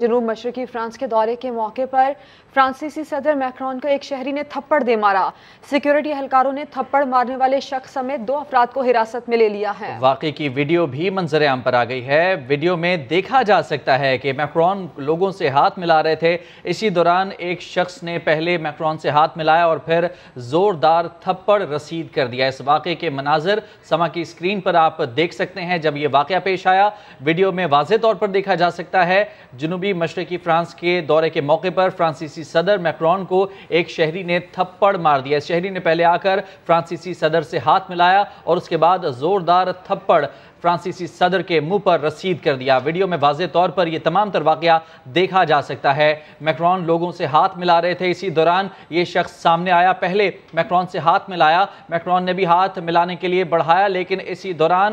जनूब मशरकी France के दौरे के मौके पर फ्रांसीसी सदर मैक्रॉन को एक शहरी ने थप्पड़ दे मारा सिक्योरिटी अहलकारों ने थप्पड़ मारने वाले शख्स समेत दो अफराद को हिरासत में ले लिया है वाकई की वीडियो भी मंजर आम पर आ गई है वीडियो में देखा जा सकता है कि मैक्रॉन लोगों से हाथ मिला रहे थे इसी दौरान एक शख्स ने पहले मैक्रॉन से हाथ मिलाया और फिर जोरदार थप्पड़ रसीद कर दिया इस वाक़े के मनाजर समा की स्क्रीन पर आप देख सकते हैं जब ये वाक़ पेश आया वीडियो में वाज तौर पर देखा जा सकता है जनूबी करीबी मशरकी फ्रांस के दौरे के मौके पर फ्रांसीसी सदर मैक्रॉन को एक शहरी ने थप्पड़ मार दिया शहरी ने पहले आकर फ्रांसीसी सदर से हाथ मिलाया और उसके बाद ज़ोरदार थप्पड़ फ्रांसीसी सदर के मुंह पर रसीद कर दिया वीडियो में वाजे तौर पर यह तमाम तर वाक़ देखा जा सकता है मैक्रॉन लोगों से हाथ मिला रहे थे इसी दौरान ये शख्स सामने आया पहले मैक्रॉन से हाथ मिलाया मैक्रॉन ने भी हाथ मिलाने के लिए बढ़ाया लेकिन इसी दौरान